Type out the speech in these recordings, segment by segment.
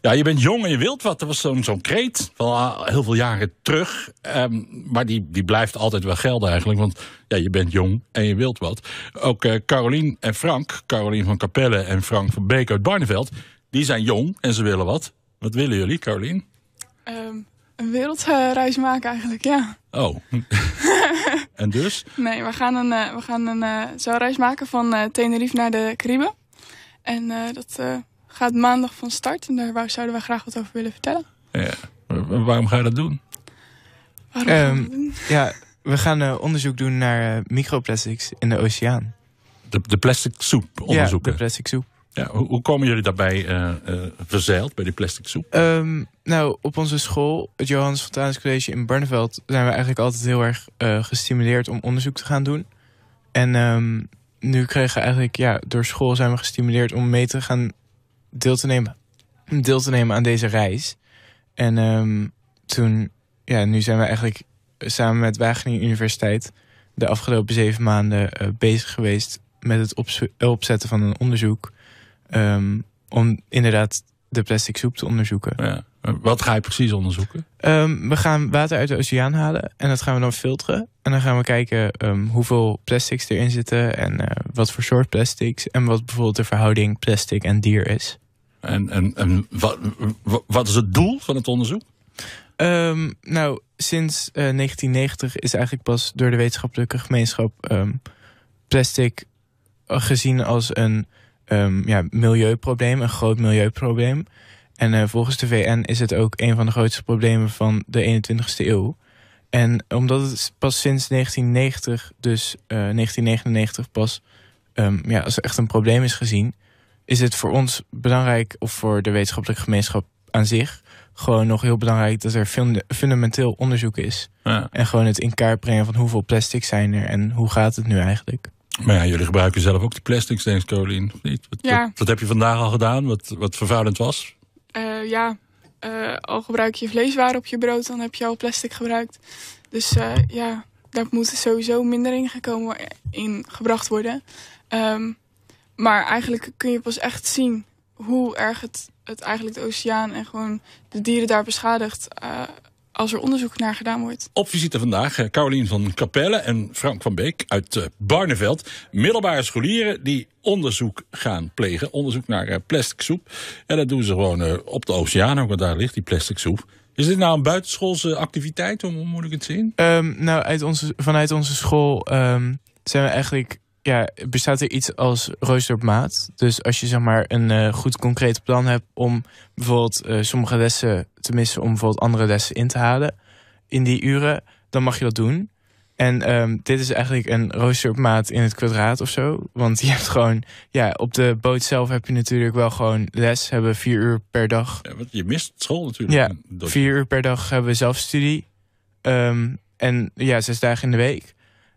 Ja, je bent jong en je wilt wat. Dat was zo'n zo'n kreet, van ah, heel veel jaren terug. Ehm, maar die, die blijft altijd wel gelden eigenlijk. Want ja, je bent jong en je wilt wat. Ook uh, Carolien en Frank, Carolien van Capelle en Frank van Beek uit Barneveld... die zijn jong en ze willen wat. Wat willen jullie, Carolien? Ehm, een wereldreis maken eigenlijk, ja. Oh. en dus? Nee, we gaan een, uh, we gaan een uh, reis maken van Tenerife naar de Cariben. En dat gaat maandag van start. En daar zouden we graag wat over willen vertellen. Ja. Waarom ga je dat doen? Waarom we ehm, dat doen? Ja, we gaan eh, onderzoek doen naar eh, microplastics in de oceaan. De, plastic soep onderzoeken? Ja, de plastic soep. Ja, hoe, komen jullie daarbij uh, verzeild, bij die plastic soep? Ehm, nou, op onze school, het Johannes Fontanus College in Barneveld... zijn we eigenlijk altijd heel erg gestimuleerd om onderzoek te gaan doen. En ehm, nu kregen we eigenlijk, ja, door school zijn we gestimuleerd om mee te gaan deel te nemen, deel te nemen aan deze reis. En ehm, toen, ja, nu zijn we eigenlijk samen met Wageningen Universiteit de afgelopen zeven maanden eh, bezig geweest met het eh, opzetten van een onderzoek. Ehm, om inderdaad de plastic soep te onderzoeken. Ja. Wat ga je precies onderzoeken? Ehm, we gaan water uit de oceaan halen en dat gaan we dan filteren. En dan gaan we kijken hoeveel plastics erin zitten en eh, wat voor soort plastics. En wat bijvoorbeeld de verhouding plastic en dier is. En, en, en wat, wat is het doel van het onderzoek? Ehm, nou, sinds 1990 eh, is eigenlijk pas door de wetenschappelijke gemeenschap ehm, plastic eh, gezien als een ehm, ja, milieuprobleem, een groot milieuprobleem. En eh, volgens de VN is het ook een van de grootste problemen van de 21ste eeuw. En omdat het pas sinds 1990, dus 1999 pas ja, als echt een probleem is gezien, is het voor ons belangrijk, of voor de wetenschappelijke gemeenschap aan zich, gewoon nog heel belangrijk dat er fundamenteel onderzoek is. Ja. En gewoon het in kaart brengen van hoeveel plastic zijn er en hoe gaat het nu eigenlijk. Maar ja, jullie gebruiken zelf ook die plastics, denk ik, Niet? Wat, ja. wat, heb je vandaag al gedaan, wat, wat vervuilend was? Eh, ja, eh, al gebruik je vleeswaren op je brood, dan heb je al plastic gebruikt. Dus eh, ja, daar moet sowieso minder in, gekomen, in gebracht worden. Ehm, maar eigenlijk kun je pas echt zien hoe erg het, het eigenlijk de oceaan en gewoon de dieren daar beschadigt. Eh, als er onderzoek naar gedaan wordt. Op visite vandaag eh, Carolien van Capelle en Frank van Beek uit eh, Barneveld. Middelbare scholieren die onderzoek gaan plegen. Onderzoek naar plastic soep. En dat doen ze gewoon op de oceaan ook, want daar ligt die plastic soep. Is dit nou een buitenschoolse activiteit? om moet ik het zien? Ehm, nou, uit onze, vanuit onze school ehm, zijn we eigenlijk ja, bestaat er iets als rooster op maat? Dus als je zeg maar een eh, goed concreet plan hebt om bijvoorbeeld eh, sommige lessen te missen, om bijvoorbeeld andere lessen in te halen in die uren, dan mag je dat doen. En ehm, dit is eigenlijk een rooster op maat in het kwadraat of zo. Want je hebt gewoon, ja, op de boot zelf heb je natuurlijk wel gewoon les, hebben vier uur per dag. Ja, want je mist school natuurlijk. Ja, vier uur per dag hebben we zelfstudie. Um, en ja, zes dagen in de week.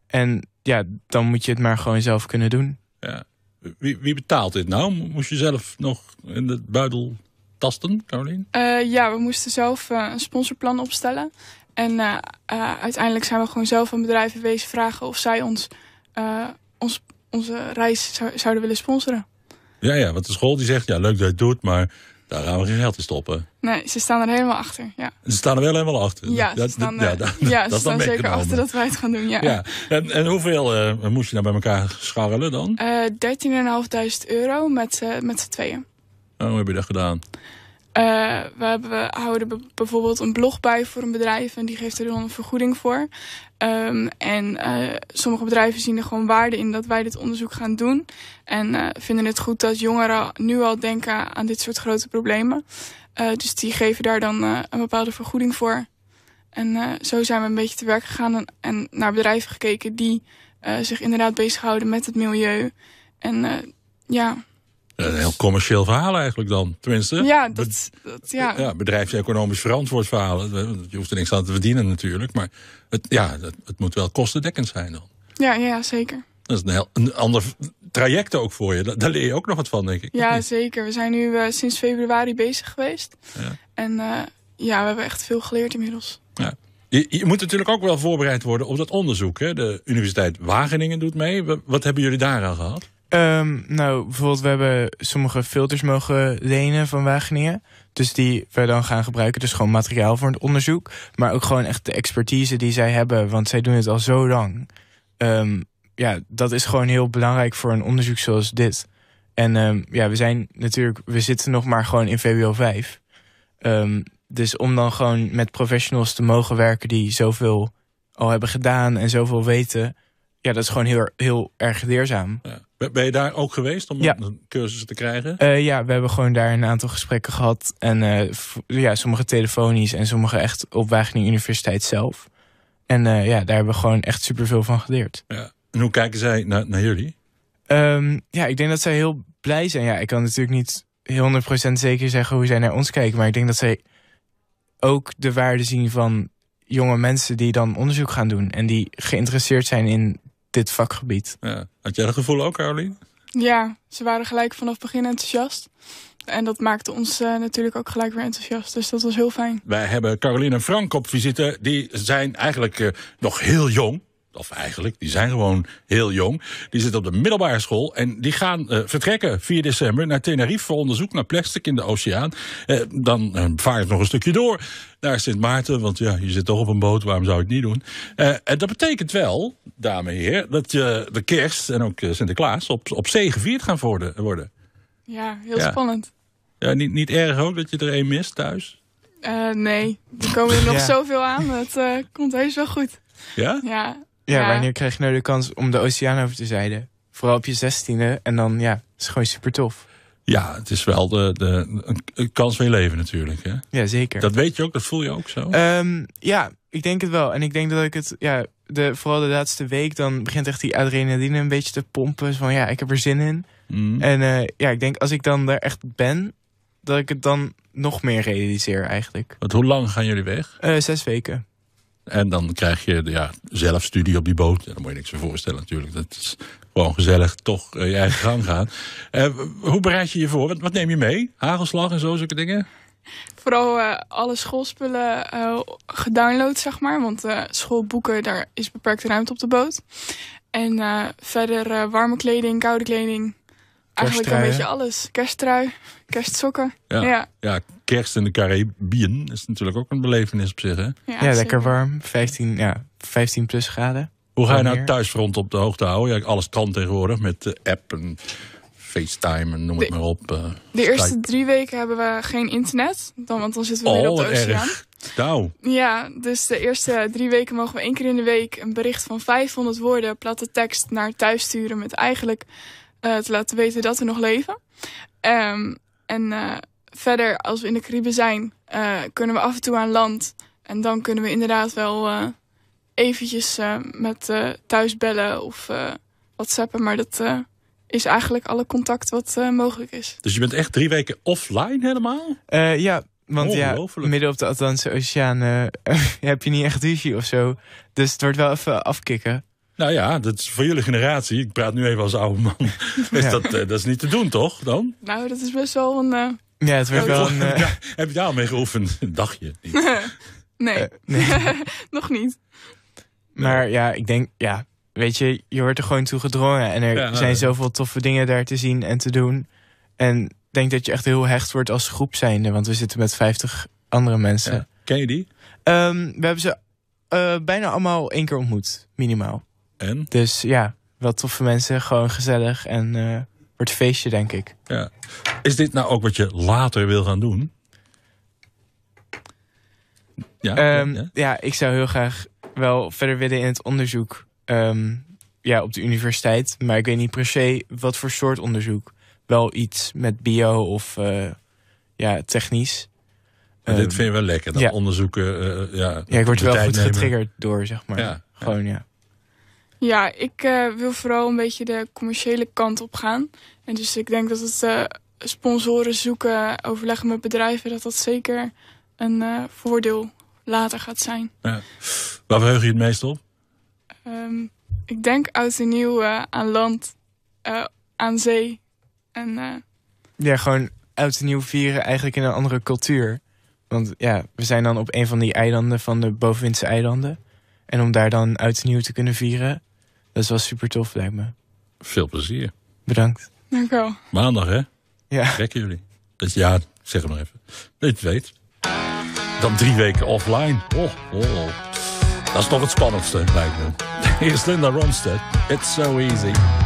En ja, dan moet je het maar gewoon zelf kunnen doen. Ja. Wie, wie betaalt dit nou? Moest je zelf nog in de buidel tasten, Caroline? Eh, ja, we moesten zelf eh, een sponsorplan opstellen. En eh, uiteindelijk zijn we gewoon zelf aan bedrijven geweest vragen of zij ons, ons onze reis zouden willen sponsoren. Ja, ja, want de school die zegt, ja leuk dat je het doet, maar daar gaan we geen geld in stoppen. Nee, ze staan er helemaal achter. Ja. Ze staan er wel helemaal achter. Ja, dat, ja, ze staan zeker achter dat wij het gaan doen. Ja. ja. En, en hoeveel eh, moest je nou bij elkaar scharrelen dan? Uh, eh, 13.500 euro met, eh, met z'n tweeën. Oh, hoe heb je dat gedaan? Eh, we, hebben, houden bijvoorbeeld een blog bij voor een bedrijf en die geeft er dan een vergoeding voor. Ehm, en eh, sommige bedrijven zien er gewoon waarde in dat wij dit onderzoek gaan doen. En eh, vinden het goed dat jongeren nu al denken aan dit soort grote problemen. dus die geven daar dan een bepaalde vergoeding voor. En zo zijn we een beetje te werk gegaan en, en naar bedrijven gekeken die zich inderdaad bezighouden met het milieu. En ja. Een heel commercieel verhaal eigenlijk dan, tenminste. Ja, dat, ja. bedrijfseconomisch verantwoord verhaal. Eh, je hoeft er niks aan te verdienen natuurlijk, maar het, ja, het, het moet wel kostendekkend zijn dan. Ja, ja zeker. Dat is een, heel, een ander traject ook voor je. Daar, leer je ook nog wat van, denk ik. Ja, zeker. We zijn nu eh, sinds februari bezig geweest. Ja. En eh, ja, we hebben echt veel geleerd inmiddels. Ja. Je, moet natuurlijk ook wel voorbereid worden op dat onderzoek. Hè? De Universiteit Wageningen doet mee. Wat hebben jullie daar aan gehad? Ehm, nou, bijvoorbeeld we hebben sommige filters mogen lenen van Wageningen. Dus die we dan gaan gebruiken. Dus gewoon materiaal voor het onderzoek. Maar ook gewoon echt de expertise die zij hebben. Want zij doen het al zo lang. Ehm, ja, dat is gewoon heel belangrijk voor een onderzoek zoals dit. En ehm, ja, we zijn natuurlijk, we zitten nog maar gewoon in VWO 5. dus om dan gewoon met professionals te mogen werken die zoveel al hebben gedaan en zoveel weten. Ja, dat is gewoon heel, heel erg leerzaam. Ja. Ben je daar ook geweest om een cursus te krijgen? Eh, ja, we hebben gewoon daar een aantal gesprekken gehad. En eh, ja, sommige telefonisch en sommige echt op Wageningen Universiteit zelf. En eh, ja, daar hebben we gewoon echt superveel van geleerd. Ja. En hoe kijken zij naar, jullie? Ehm, ja, ik denk dat zij heel blij zijn. Ja, ik kan natuurlijk niet 100% zeker zeggen hoe zij naar ons kijken. Maar ik denk dat zij ook de waarde zien van jonge mensen die dan onderzoek gaan doen. En die geïnteresseerd zijn in dit vakgebied. Ja. Had jij dat gevoel ook, Caroline? Ja, ze waren gelijk vanaf begin enthousiast. En dat maakte ons eh, natuurlijk ook gelijk weer enthousiast. Dus dat was heel fijn. Wij hebben Caroline en Frank op visite. Die zijn eigenlijk eh, nog heel jong of eigenlijk, die zijn gewoon heel jong. Die zitten op de middelbare school en die gaan eh, vertrekken 4 december naar Tenerife voor onderzoek naar plastic in de oceaan. Eh, dan uh, vaart het nog een stukje door naar Sint Maarten, want ja, je zit toch op een boot, waarom zou ik het niet doen? en dat betekent wel, dames en heren, dat je de kerst en ook Sinterklaas op, op zee gevierd gaan worden. Ja, heel spannend. Ja, niet, niet erg ook dat je er één mist thuis? nee, er komen er nog zoveel aan. Het komt heus wel goed. Ja? Ja, ja, wanneer krijg je nou de kans om de oceaan over te zeilen? Vooral op je zestiende. En dan, ja, het is gewoon super tof. Ja, het is wel de, de, een kans van je leven natuurlijk. Hè? Ja, zeker. Dat weet je ook, dat voel je ook zo? Ehm, ja, ik denk het wel. En ik denk dat ik het, ja, de, vooral de laatste week, dan begint echt die adrenaline een beetje te pompen. Van ja, ik heb er zin in. Mm. En eh, ja, ik denk als ik dan daar echt ben, dat ik het dan nog meer realiseer eigenlijk. Want hoe lang gaan jullie weg? Eh, zes weken. En dan krijg je ja, zelf studie op die boot. Daar moet je niks voor voorstellen natuurlijk. Dat is gewoon gezellig toch uh, je eigen gang gaan. Eh, hoe bereid je je voor? Wat, neem je mee? Hagelslag en zo, zulke dingen? Vooral eh, alle schoolspullen gedownload, zeg maar. Want schoolboeken, daar is beperkte ruimte op de boot. En verder warme kleding, koude kleding. Eigenlijk een beetje alles. Kersttrui, kerstsokken. ja. ja kerst in de Caribbean is natuurlijk ook een belevenis op zich. Hè? Ja, lekker warm. 15, ja, 15 plus graden. Hoe ga je nou rond op de hoogte houden? Ja, alles kan tegenwoordig met de eh, app en FaceTime en noem het maar op. Eh, de eerste drie weken hebben we geen internet. Dan, want dan zitten we oh, weer op oh, de oceaan. Nou. Ja, dus de eerste drie weken mogen we één keer in de week een bericht van 500 woorden platte tekst naar thuis sturen. Met eigenlijk eh, te laten weten dat we nog leven. Ehm, en verder, als we in de Caribbean zijn, eh, kunnen we af en toe aan land. En dan kunnen we inderdaad wel uh, eventjes eh, met thuis bellen of whatsappen. Maar dat is eigenlijk alle contact wat mogelijk is. Dus je bent echt drie weken offline helemaal? ja, want ja, midden op de Atlantische Oceaan heb je niet echt wifi of zo. Dus het wordt wel even afkicken. Nou ja, dat is voor jullie generatie. Ik praat nu even als oude man. Is dat, dat is niet te doen, toch? Dan? Nou, dat is best wel een ja, het werd oh, wel een... Eh, ja, heb je mee geoefend? Een dagje? nee, nee. nog niet. Maar ja, ik denk, ja, weet je, je wordt er gewoon toe gedrongen. En er nou zijn zoveel toffe dingen daar te zien en te doen. En ik denk dat je echt heel hecht wordt als groep zijnde. Want we zitten met 50 andere mensen. Ken je die? Ehm, we hebben ze eh, bijna allemaal één keer ontmoet, minimaal. En? Dus ja, wel toffe mensen, gewoon gezellig en... wordt eh, feestje, denk ik. Ja. Is dit nou ook wat je later wil gaan doen? Ehm, ja, ja? ik zou heel graag wel verder willen in het onderzoek. Ehm, ja, op de universiteit. Maar ik weet niet per se wat voor soort onderzoek. Wel iets met bio of eh, ja, technisch. dit ehm, vind je wel lekker, dat onderzoeken. Eh, eh, ja, ja, ik word wel goed getriggerd door, zeg maar. Ja, Gewoon, ja. Ja, ik wil vooral een beetje de commerciële kant op gaan. En dus ik denk dat het sponsoren zoeken, overleggen met bedrijven, dat dat zeker een eh, voordeel later gaat zijn. Ja. Waar verheug je het meest op? Ehm, ik denk oud en nieuw eh, aan land, eh, aan zee. En, Ja, gewoon oud en nieuw vieren eigenlijk in een andere cultuur. Want ja, we zijn dan op een van die eilanden van de bovenwindse eilanden. En om daar dan oud en nieuw te kunnen vieren, dat is wel super tof lijkt me. Veel plezier. Bedankt. Dank wel. Maandag hè? Ja. jullie. Dus ja, zeg het maar even. Dat je het weet. Dan drie weken offline. Oh, oh, oh. Dat is toch het spannendste, lijkt me. Hier is Linda Ronstadt. It's so easy.